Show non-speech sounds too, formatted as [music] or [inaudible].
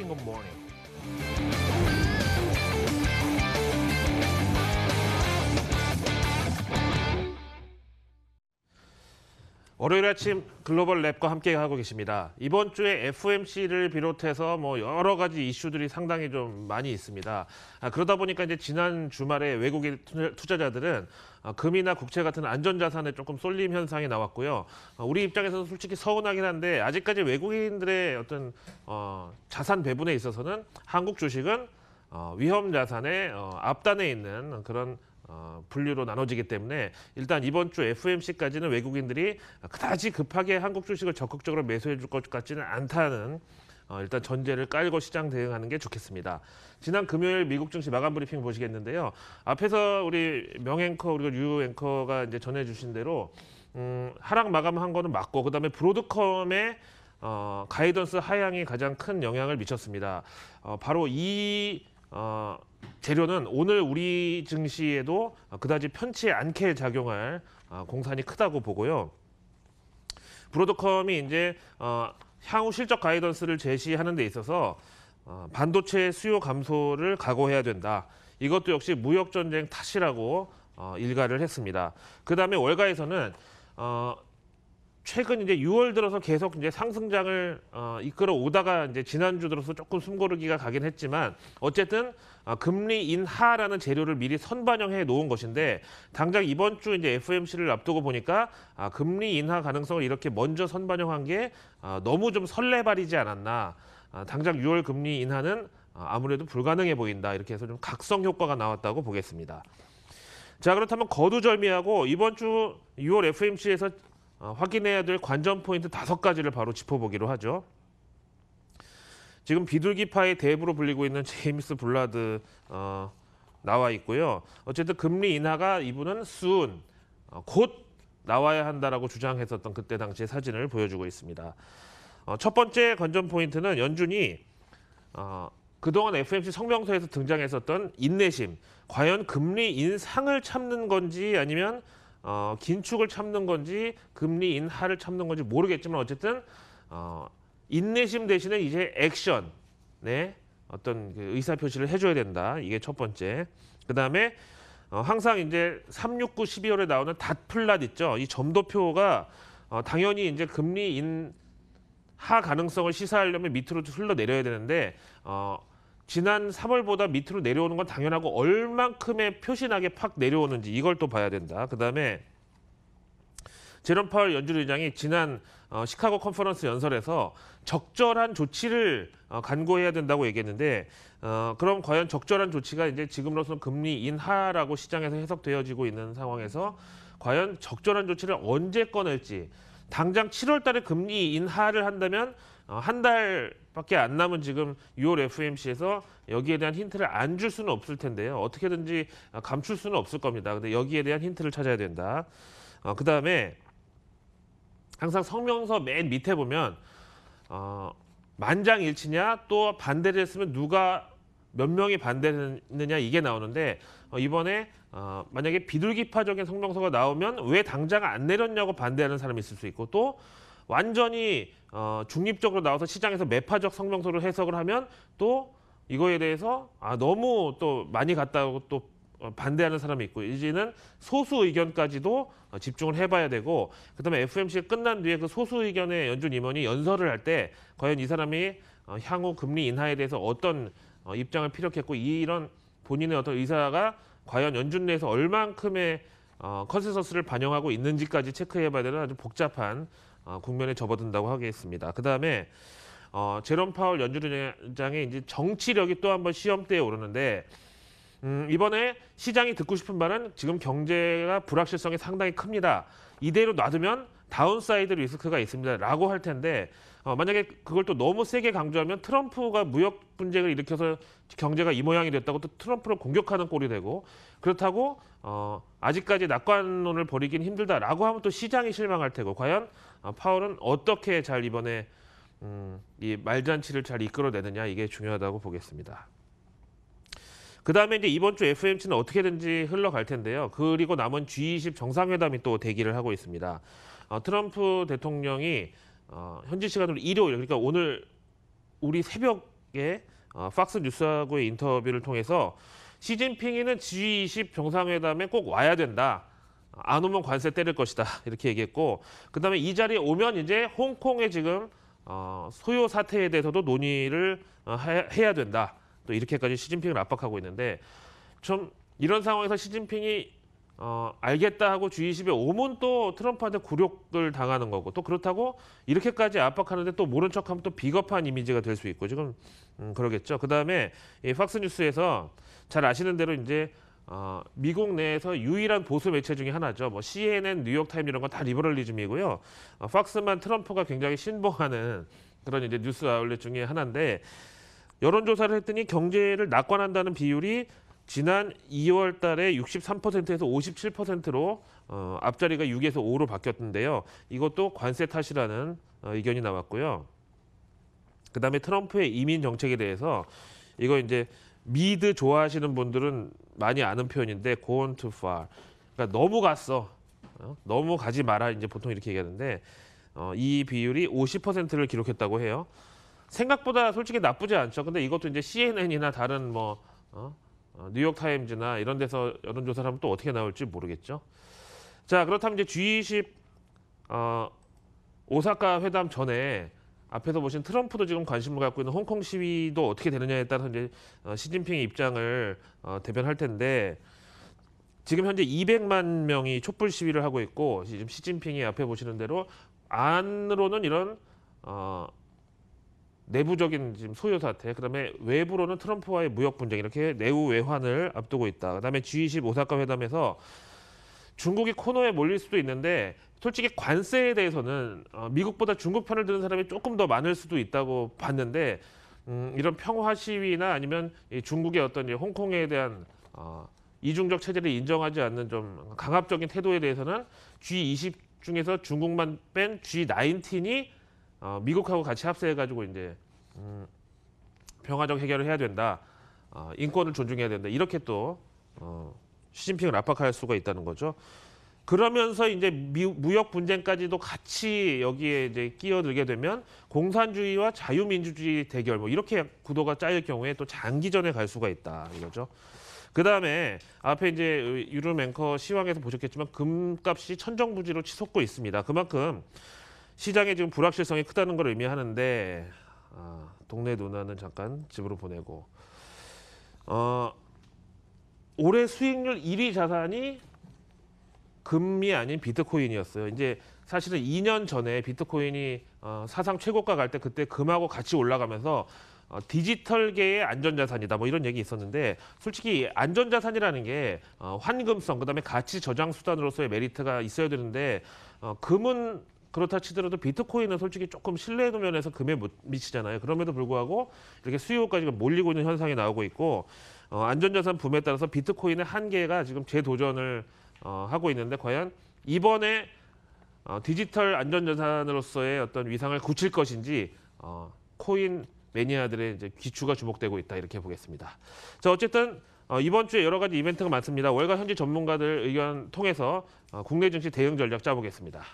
single morning. 월요일 아침 글로벌 랩과 함께 하고 계십니다. 이번 주에 FMC를 비롯해서 뭐 여러 가지 이슈들이 상당히 좀 많이 있습니다. 아, 그러다 보니까 이제 지난 주말에 외국인 투자자들은 아, 금이나 국채 같은 안전자산에 조금 쏠림 현상이 나왔고요. 아, 우리 입장에서는 솔직히 서운하긴 한데 아직까지 외국인들의 어떤 어, 자산 배분에 있어서는 한국 주식은 어, 위험 자산의 어, 앞단에 있는 그런 어, 분류로 나눠지기 때문에 일단 이번 주 FMC까지는 외국인들이 그다지 급하게 한국 주식을 적극적으로 매수해 줄 것 같지는 않다는 어, 일단 전제를 깔고 시장 대응하는 게 좋겠습니다. 지난 금요일 미국 증시 마감 브리핑 보시겠는데요. 앞에서 우리 명앵커 그리고 유 앵커가 이제 전해주신 대로 음, 하락 마감한 거는 맞고 그다음에 브로드컴의 어, 가이던스 하향이 가장 큰 영향을 미쳤습니다. 어, 바로 이 어, 재료는 오늘 우리 증시에도 그다지 편치 않게 작용할 어, 공산이 크다고 보고요. 브로드컴이 이제 어, 향후 실적 가이던스를 제시하는 데 있어서 어, 반도체 수요 감소를 각오해야 된다. 이것도 역시 무역 전쟁 탓이라고 어, 일가를 했습니다. 그다음에 월가에서는 어, 최근 이제 6월 들어서 계속 이제 상승장을 어, 이끌어 오다가 이제 지난주 들어서 조금 숨고르기가 가긴 했지만 어쨌든 어, 금리 인하라는 재료를 미리 선반영해 놓은 것인데 당장 이번 주 이제 FMC를 앞두고 보니까 아, 금리 인하 가능성을 이렇게 먼저 선반영한 게 아, 너무 좀 설레발이지 않았나. 아, 당장 6월 금리 인하는 어, 아무래도 불가능해 보인다. 이렇게 해서 좀 각성 효과가 나왔다고 보겠습니다. 자 그렇다면 거두절미하고 이번 주 6월 FMC에서 어, 확인해야 될 관전 포인트 다섯 가지를 바로 짚어보기로 하죠. 지금 비둘기파의 대부로 불리고 있는 제임스 블라드 어, 나와 있고요. 어쨌든 금리 인하가 이분은 수 어, 곧 나와야 한다라고 주장했었던 그때 당시의 사진을 보여주고 있습니다. 어, 첫 번째 관전 포인트는 연준이 어, 그동안 FMC 성명서에서 등장했었던 인내심, 과연 금리 인상을 참는 건지 아니면 어, 긴축을 참는 건지 금리 인하를 참는 건지 모르겠지만 어쨌든 어, 인내심 대신에 이제 액션, 네 어떤 그 의사 표시를 해줘야 된다. 이게 첫 번째. 그 다음에 어, 항상 이제 369 12월에 나오는 닷플랏 있죠. 이 점도표가 어, 당연히 이제 금리 인하 가능성을 시사하려면 밑으로 흘러 내려야 되는데 어, 지난 3월보다 밑으로 내려오는 건 당연하고 얼만큼의 표시나게팍 내려오는지 이걸 또 봐야 된다. 그다음에 제롬 파월 연준의장이 지난 어, 시카고 컨퍼런스 연설에서 적절한 조치를 어, 간구해야 된다고 얘기했는데 어, 그럼 과연 적절한 조치가 이제 지금으로서는 금리 인하라고 시장에서 해석되어지고 있는 상황에서 과연 적절한 조치를 언제 꺼낼지 당장 7월 달에 금리 인하를 한다면 어, 한 달밖에 안 남은 지금 6월 FMC에서 여기에 대한 힌트를 안 줄 수는 없을 텐데요. 어떻게든지 어, 감출 수는 없을 겁니다. 근데 여기에 대한 힌트를 찾아야 된다. 어, 그 다음에 항상 성명서 맨 밑에 보면 어, 만장일치냐 또 반대를 했으면 누가 몇 명이 반대했느냐 이게 나오는데 어, 이번에 어, 만약에 비둘기파적인 성명서가 나오면 왜 당장 안 내렸냐고 반대하는 사람이 있을 수 있고 또 완전히 어, 중립적으로 나와서 시장에서 매파적 성명서를 해석을 하면 또 이거에 대해서 아 너무 또 많이 갔다고 또 어, 반대하는 사람이 있고 이제는 소수 의견까지도 어, 집중을 해봐야 되고 그다음에 FMC 끝난 뒤에 그 소수 의견의 연준 임원이 연설을 할 때 과연 이 사람이 어, 향후 금리 인하에 대해서 어떤 입장을 피력했고 이런 본인의 어떤 의사가 과연 연준 내에서 얼만큼의 어, 컨센서스를 반영하고 있는지까지 체크해봐야 되는 아주 복잡한 어, 국면에 접어든다고 하겠습니다. 그 다음에 어, 제롬 파월 연준의장의 이제 정치력이 또 한번 시험대에 오르는데 음, 이번에 시장이 듣고 싶은 말은 지금 경제가 불확실성이 상당히 큽니다. 이대로 놔두면 다운사이드 리스크가 있습니다라고 할 텐데 어, 만약에 그걸 또 너무 세게 강조하면 트럼프가 무역 분쟁을 일으켜서 경제가 이 모양이 됐다고 또 트럼프를 공격하는 꼴이 되고 그렇다고 어, 아직까지 낙관론을 버리긴 힘들다라고 하면 또 시장이 실망할 테고 과연 어, 파월은 어떻게 잘 이번에 음, 이 말잔치를 잘 이끌어내느냐 이게 중요하다고 보겠습니다. 그 다음에 이제 이번 주 FMC는 어떻게든지 흘러갈 텐데요. 그리고 남은 G20 정상회담이 또 대기를 하고 있습니다. 어, 트럼프 대통령이 어, 현지 시간으로 일요일 그러니까 오늘 우리 새벽에 어, 팍스 뉴스하고의 인터뷰를 통해서 시진핑이는 G20 정상회담에 꼭 와야 된다. 안 오면 관세 때릴 것이다 [laughs] 이렇게 얘기했고 그다음에 이 자리에 오면 이제 홍콩에 지금 어, 소요 사태에 대해서도 논의를 어, 해야 된다 또 이렇게까지 시진핑을 압박하고 있는데 좀 이런 상황에서 시진핑이 어, 알겠다 하고 G20에 오면 또 트럼프한테 굴욕을 당하는 거고 또 그렇다고 이렇게까지 압박하는데 또 모른 척하면 또 비겁한 이미지가 될 수 있고 지금 음, 그러겠죠. 그 다음에 이 팍스뉴스에서 잘 아시는 대로 이제 어, 미국 내에서 유일한 보수 매체 중에 하나죠. 뭐 CNN, 뉴욕타임 이런 건 다 리버럴리즘이고요. 어, 팍스만 트럼프가 굉장히 신봉하는 그런 이제 뉴스 아울렛 중에 하나인데 여론조사를 했더니 경제를 낙관한다는 비율이 지난 2월 달에 63%에서 57%로 어, 앞자리가 6에서 5로 바뀌었는데요. 이것도 관세 탓이라는 어, 의견이 나왔고요. 그 다음에 트럼프의 이민 정책에 대해서 이거 이제 미드 좋아하시는 분들은 많이 아는 표현인데 going too far. 그러니까 너무 갔어. 어? 너무 가지 마라. 이제 보통 이렇게 얘기하는데 어, 이 비율이 50%를 기록했다고 해요. 생각보다 솔직히 나쁘지 않죠. 근데 이것도 이제 CNN이나 다른 뭐 어? 어, 뉴욕타임즈나 이런 데서 여론조사를 하면 또 어떻게 나올지 모르겠죠. 자 그렇다면 이제 G20 어, 오사카 회담 전에 앞에서 보신 트럼프도 지금 관심을 갖고 있는 홍콩 시위도 어떻게 되느냐에 따라서 이제 어, 시진핑의 입장을 어, 대변할 텐데 지금 현재 200만 명이 촛불 시위를 하고 있고 지금 시진핑이 앞에 보시는 대로 안으로는 이런 어, 내부적인 지금 소요 사태, 그다음에 외부로는 트럼프와의 무역 분쟁 이렇게 내후 외환을 앞두고 있다. 그다음에 G20 오사카 회담에서 중국이 코너에 몰릴 수도 있는데 솔직히 관세에 대해서는 어, 미국보다 중국 편을 드는 사람이 조금 더 많을 수도 있다고 봤는데 음, 이런 평화 시위나 아니면 이 중국의 어떤 이 홍콩에 대한 어, 이중적 체제를 인정하지 않는 좀 강압적인 태도에 대해서는 G20 중에서 중국만 뺀 G19이 어, 미국하고 같이 합세해가지고 이제 음, 평화적 해결을 해야 된다. 어, 인권을 존중해야 된다. 이렇게 또 어, 시진핑을 압박할 수가 있다는 거죠. 그러면서 이제 미, 무역 분쟁까지도 같이 여기에 이제 끼어들게 되면 공산주의와 자유민주주의 대결 뭐 이렇게 구도가 짜일 경우에 또 장기전에 갈 수가 있다 이거죠. 그 다음에 앞에 이제 유료 앵커 시황에서 보셨겠지만 금값이 천정부지로 치솟고 있습니다. 그만큼 시장의 지금 불확실성이 크다는 걸 의미하는데 아, 동네 누나는 잠깐 집으로 보내고 어, 올해 수익률 1위 자산이 금리 아닌 비트코인이었어요. 이제 사실은 2년 전에 비트코인이 어, 사상 최고가 갈 때 그때 금하고 같이 올라가면서 어, 디지털계의 안전자산이다 뭐 이런 얘기 있었는데 솔직히 안전자산이라는 게 어, 환금성 그다음에 가치 저장 수단으로서의 메리트가 있어야 되는데 어, 금은 그렇다 치더라도 비트코인은 솔직히 조금 신뢰도 면에서 금에 못 미치잖아요. 그럼에도 불구하고 이렇게 수요까지 몰리고 있는 현상이 나오고 있고 어, 안전자산 붐에 따라서 비트코인의 한계가 지금 재도전을 어, 하고 있는데 과연 이번에 어, 디지털 안전자산으로서의 어떤 위상을 굳힐 것인지 어, 코인 매니아들의 이제 기추가 주목되고 있다 이렇게 보겠습니다. 자 어쨌든 어, 이번 주에 여러 가지 이벤트가 많습니다. 월가 현지 전문가들 의견 통해서 어, 국내 증시 대응 전략 짜보겠습니다.